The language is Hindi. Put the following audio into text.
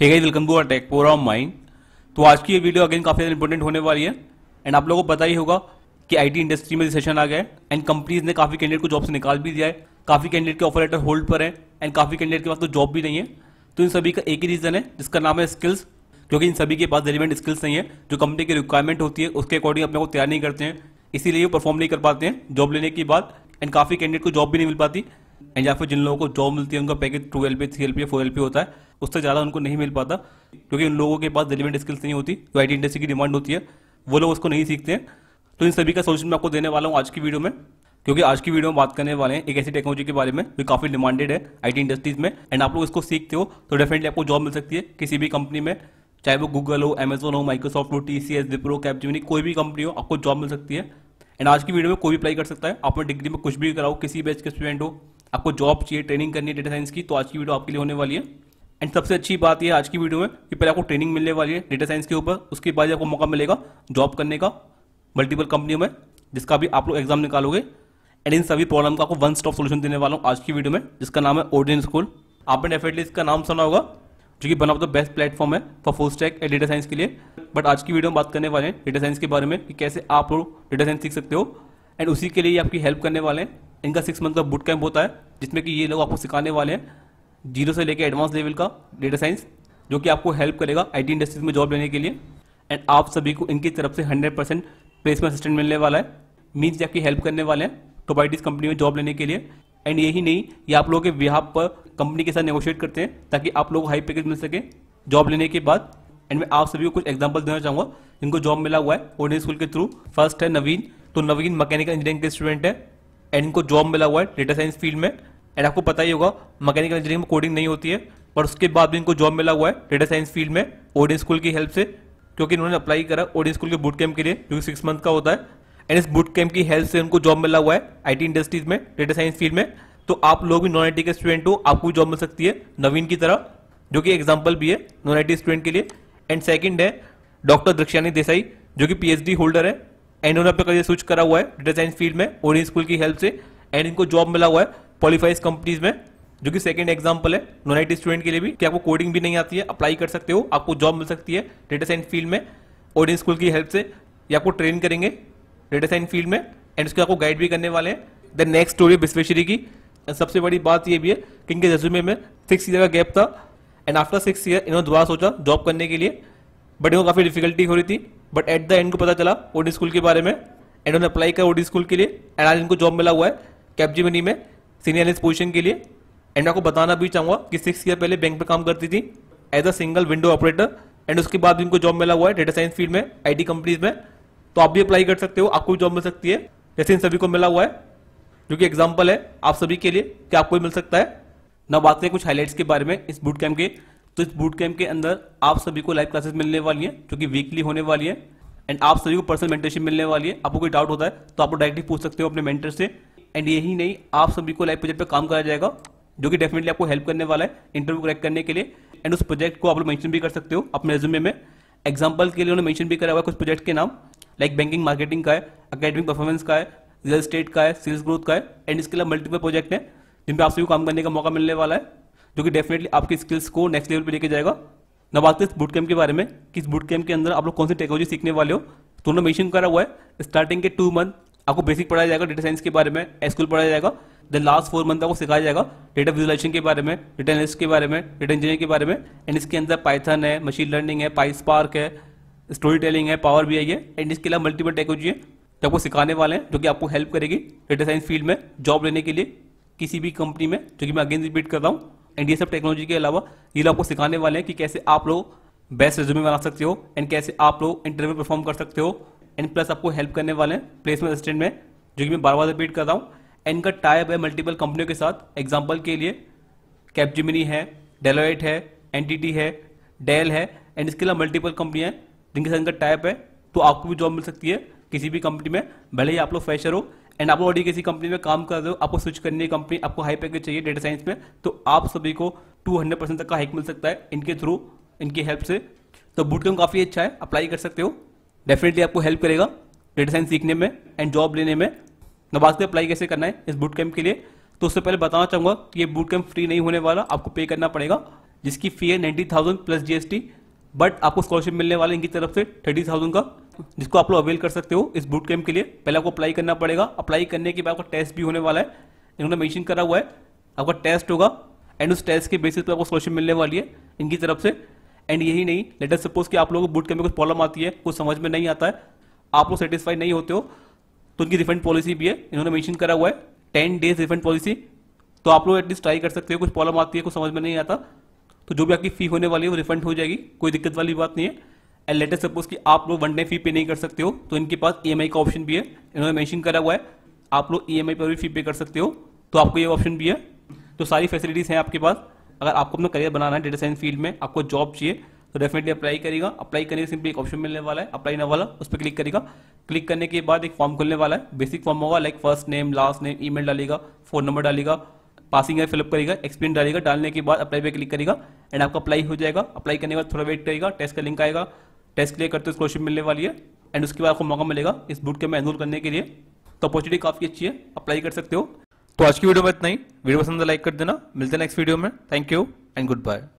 हे गाइस वेलकम टू अटैक पोरा माइंड तो आज की ये वीडियो अगेन काफ़ी इंपॉर्टेंट होने वाली है एंड आप लोगों को पता ही होगा कि आईटी इंडस्ट्री में रिसेशन आ गया है एंड कंपनीज ने काफ़ी कैंडिडेट को जॉब से निकाल भी दिया है काफ़ी कैंडिडेट के ऑफर लेटर होल्ड पर है एंड काफ़ी कैंडिडेट के पास तो जॉब भी नहीं है तो इन सभी का एक ही रीज़न है जिसका नाम है स्किल्स क्योंकि इन सभी के पास रेलिवेंट स्किल्स नहीं है जो कंपनी की रिक्वायरमेंट होती है उसके अकॉर्डिंग अपने को तैयार नहीं करते हैं इसीलिए वो परफॉर्म नहीं कर पाते हैं जॉब लेने के बाद एंड काफ़ी कैंडिडेट को जॉब भी नहीं मिल पाती एंड या फिर जिन लोगों को जॉब मिलती है उनका package two L P three L P four L P होता है उससे ज़्यादा उनको नहीं मिल पाता क्योंकि उन लोगों के पास रेलिवेंट स्किल्स नहीं होती जो आई टी इंडस्ट्री की डिमांड होती है वो लोग उसको नहीं सीखते हैं तो इन सभी का सोल्यूशन मैं आपको देने वाला हूँ आज की वीडियो में क्योंकि आज की वीडियो में बात करने वाले हैं एक ऐसी टेक्नोलॉजी के बारे में जो काफ़ी डिमांडेड है आईटी इंडस्ट्रीज में एंड आप लोग इसको सीखते हो तो डेफिनेटली आपको जॉब मिल सकती है किसी भी कंपनी में चाहे वो गूगल हो अमेजोन हो माइक्रोसॉफ्ट हो टी सी एस विप्रो कैपजी कोई भी कंपनी हो आपको जॉब मिल सकती है एंड आज की वीडियो में कोई भी अप्लाई कर सकता है आपने डिग्री में कुछ भी कराओ किसी बैच के स्टूडेंट हो आपको जॉब चाहिए ट्रेनिंग करनी है डेटा साइंस की तो आज की वीडियो आपके लिए होने वाली है एंड सबसे अच्छी बात यह आज की वीडियो में कि पहले आपको ट्रेनिंग मिलने वाली है डेटा साइंस के ऊपर उसके बाद आपको मौका मिलेगा जॉब करने का मल्टीपल कंपनियों में जिसका भी आप लोग एग्जाम निकालोगे एंड इन सभी प्रॉब्लम का आपको वन स्टॉप सोल्यूशन देने वाला हूँ आज की वीडियो में जिसका नाम है ओडियन स्कूल आपने डेफिनेटली इसका नाम सुना होगा जो कि बना ऑफ द बेस्ट प्लेटफॉर्म है for full stack and data science के लिए बट आज की वीडियो में बात करने वाले हैं डेटा साइंस के बारे में कि कैसे आप लोग डेटा साइंस सीख सकते हो एंड उसी के लिए आपकी हेल्प करने वाले हैं इनका सिक्स मंथ का बुट कैंप होता है जिसमें कि ये लोग आपको सिखाने वाले हैं जीरो से लेकर एडवांस लेवल का डेटा साइंस जो कि आपको हेल्प करेगा आईटी इंडस्ट्रीज में जॉब लेने के लिए एंड आप सभी को इनकी तरफ से 100 परसेंट प्लेसमेंट असिस्टेंट मिलने वाला है मीन्स जाके हेल्प करने वाले हैं टोबाइटिस कंपनी में जॉब लेने के लिए एंड यही नहीं ये आप लोगों के बिहार पर कंपनी के साथ नेगोशिएट करते हैं ताकि आप लोगों को हाई पैकेज मिल सके जॉब लेने के बाद एंड मैं आप सभी को कुछ एग्जाम्पल देना चाहूँगा इनको जॉब मिला हुआ है ओडन स्कूल के थ्रू फर्स्ट है नवीन तो नवीन मैकेनिकल इंजीनियरिंग के स्टूडेंट है एंड इनको जॉब मिला हुआ है डेटा साइंस फील्ड में एंड आपको पता ही होगा मैकेनिकल इंजीनियरिंग में कोडिंग नहीं होती है पर उसके बाद भी इनको जॉब मिला हुआ है डेटा साइंस फील्ड में ओडिन स्कूल की हेल्प से क्योंकि इन्होंने अप्लाई करा ओडिन स्कूल के बूट कैंप के लिए जो कि सिक्स मंथ का होता है एंड इस बूट कैंप की हेल्प से उनको जॉब मिला हुआ है आईटी इंडस्ट्रीज में डेटा साइंस फील्ड में तो आप लोग भी नॉन आई के स्टूडेंट हो आपको भी जॉब मिल सकती है नवीन की तरह जो कि एग्जाम्पल भी है नॉन आई स्टूडेंट के लिए एंड सेकेंड है डॉक्टर दृक्षानी देसाई जो कि पीएचडी होल्डर है एंड उन्होंने कभी करियर स्विच करा हुआ है डेटा साइंस फील्ड में और स्कूल की हेल्प से एंड इनको जॉब मिला हुआ है क्वालिफाइज कंपनीज में जो कि सेकंड एग्जांपल है नॉन आई स्टूडेंट के लिए भी कि आपको कोडिंग भी नहीं आती है अप्लाई कर सकते हो आपको जॉब मिल सकती है डेटा साइंस फील्ड में और स्कूल की हेल्प से या आपको ट्रेन करेंगे डेटा साइंस फील्ड में एंड उसके आपको गाइड भी करने वाले हैं देन नेक्स्ट स्टोरी विश्वेश्वरी की सबसे बड़ी बात यह भी है कि इनके रेज्यूमे में सिक्स ईयर का गैप था एंड आफ्टर सिक्स ईयर इन्होंने दोबारा सोचा जॉब करने के लिए बट इनको काफ़ी डिफिकल्टी हो रही थी बट एट द एंड को पता चला ओडी स्कूल के बारे में उन्होंने अप्लाई किया ओडी स्कूल के लिए एंड आज इनको जॉब मिला हुआ है कैपजी मनी में सीनियर एनालिस्ट पोजिशन के लिए एंड आपको बताना भी चाहूँगा कि सिक्स ईयर पहले बैंक में काम करती थी as a single window operator and उसके बाद इनको जॉब मिला हुआ है डेटा साइंस फील्ड में आई कंपनीज में तो आप भी अप्लाई कर सकते हो आपको भी जॉब मिल सकती है जैसे इन सभी को मिला हुआ है जो कि एग्जाम्पल है आप सभी के लिए कि आपको भी मिल सकता है ना बात करें कुछ हाईलाइट्स के बारे में इस बूट कैम्प के तो इस बूट कैंप के अंदर आप सभी को लाइव क्लासेस मिलने वाली है जो कि वीकली होने वाली है एंड आप सभी को पर्सनल मेंटरशिप मिलने वाली है आपको कोई डाउट होता है तो आप डायरेक्टली पूछ सकते हो अपने मेंटर से एंड यही नहीं आप सभी को लाइव प्रोजेक्ट पर काम कराया जाएगा जो कि डेफिनेटली आपको हेल्प करने वाला है इंटरव्यू क्रैक करने के लिए एंड उस प्रोजेक्ट को आप लोग मैंशन भी कर सकते हो अपने रेज्यूमे में एग्जाम्पल के लिए उन्होंने मैंशन भी करा हुआ है कुछ प्रोजेक्ट के नाम लाइक बैंकिंग मार्केटिंग का है अकेडमिक परफॉर्मेंस का है रियल स्टेट का है सेल्स ग्रोथ का है एंड इसके अलावा मल्टीपल प्रोजेक्ट है जिनपे आप सभी को काम करने का मौका मिलने वाला है जो कि डेफिनेटली आपकी स्किल्स को नेक्स्ट लेवल पर लेके जाएगा बात इस बुट कैम्प के बारे में किस बुट कैम्प के अंदर आप लोग कौन सी टेक्नोलॉजी सीखने वाले हो दोनों तो मेशन करा हुआ है स्टार्टिंग के टू मंथ आपको बेसिक पढ़ाया जाएगा डेटा साइंस के बारे में एसक्यूएल पढ़ाया जाएगा देन लास्ट फोर मंथ आपको सिखाया जाएगा डेटा विजुलाइजेशन के बारे में डेटा एनलिस के बारे में डेटा इंजीनियर के बारे में एंड इसके अंदर पाइथन है मशीन लर्निंग है पाइस पार्क है स्टोरी टेलिंग है पावर बी आई है एंड इसके अलावा मल्टीपल टेक्नोलॉजी है जो आपको सिखाने वाले हैं जो कि आपको हेल्प करेगी डेटा साइंस फील्ड में जॉब लेने के लिए किसी भी कंपनी में जो कि मैं अगेन रिपीट कर रहा हूँ एंड ये सब टेक्नोलॉजी के अलावा ये लोग आपको सिखाने वाले हैं कि कैसे आप लोग बेस्ट रिज्यूमे बना सकते हो एंड कैसे आप लोग इंटरव्यू परफॉर्म कर सकते हो एंड प्लस आपको हेल्प करने वाले हैं प्लेसमेंट असिस्टेंट में जो कि मैं बार बार रिपीट कर रहा हूँ एंड का टाइप है मल्टीपल कंपनियों के साथ एग्जाम्पल के लिए कैपजिमिनी है डेलोइट है एन है डेल है एंड इसके अलावा मल्टीपल कंपनियाँ हैं जिनके साथ इनका टाइप है तो आपको भी जॉब मिल सकती है किसी भी कंपनी में भले ही आप लोग फ्रेशर हो एंड आप ऑलरेडी किसी कंपनी में काम कर रहे हो आपको स्विच करनी है कंपनी आपको हाई पैकेज चाहिए डेटा साइंस में तो आप सभी को 200 परसेंट तक का हाइक मिल सकता है इनके थ्रू इनकी हेल्प से तो बूट कैम्प काफ़ी अच्छा है अप्लाई कर सकते हो डेफिनेटली आपको हेल्प करेगा डेटा साइंस सीखने में एंड जॉब लेने में नवाज अप्लाई कैसे करना है इस बूट कैम्प के लिए तो उससे पहले बताना चाहूंगा कि ये बूट कैम्प फ्री नहीं होने वाला आपको पे करना पड़ेगा जिसकी फी है ninety thousand plus GST but आपको स्कॉलरशिप मिलने वाला इनकी तरफ से थर्टी थाउजेंड का जिसको आप लोग अवेल कर सकते हो इस बूट कैम्प के लिए पहले आपको अप्लाई करना पड़ेगा अप्लाई करने के बाद आपका टेस्ट भी होने वाला है इन्होंने मेंशन करा हुआ है आपका टेस्ट होगा एंड उस टेस्ट के बेसिस पर आपको स्कॉलरशिप मिलने वाली है इनकी तरफ से एंड यही नहीं लेटर सपोज कि आप लोगों को बूट कैम्प में कुछ प्रॉब्लम आती है कुछ समझ में नहीं आता है आप लोग सेटिस्फाई नहीं होते हो तो उनकी रिफंड पॉलिसी भी है इन्होंने मैंशन करा हुआ है टेन डेज रिफंड पॉलिसी तो आप लोग एटलीस्ट ट्राई कर सकते हो कुछ प्रॉब्लम आती है कुछ समझ में नहीं आता तो जो भी आपकी फी होने वाली है वो रिफंड हो जाएगी कोई दिक्कत वाली बात नहीं है एंड लेटर सपोज कि आप लोग वन टाइम फी पे नहीं कर सकते हो तो इनके पास ई e का ऑप्शन भी है इन्होंने मैंशन करा हुआ है आप लोग ई e पर भी फी पे कर सकते हो तो आपको ये ऑप्शन भी है तो सारी फैसिलिटीज़ हैं आपके पास अगर आपको अपना करियर बनाना है डेटा साइंस फील्ड में आपको जॉब चाहिए तो डेफिनेटली अप्लाई करेगा अप्लाई करने का सिंपली एक ऑप्शन मिलने वाला है अप्लाई ना वाला उस पर क्लिक करेगा क्लिक करने के बाद एक फॉर्म खुलने वाला है बेसिक फॉर्म होगा like first name last name email डालेगा फोन नंबर डालेगा पासिंग है फिलअप करेगा एक्सपीरियंस डालेगा डालने के बाद अप्लाई पर क्लिक करेगा एंड आपका अप्लाई हो जाएगा अप्लाई करने के बाद थोड़ा वेट करेगा टेस्ट का लिंक आएगा टेस्ट क्लियर करते हो स्कॉलरशिप मिलने वाली है एंड उसके बाद आपको मौका मिलेगा इस बुट के में एनरोल करने के लिए तो अपॉर्चुनिटी काफ़ी अच्छी है अप्लाई कर सकते हो तो आज की वीडियो में इतना ही वीडियो पसंद लाइक कर देना मिलते हैं नेक्स्ट वीडियो में thank you and good bye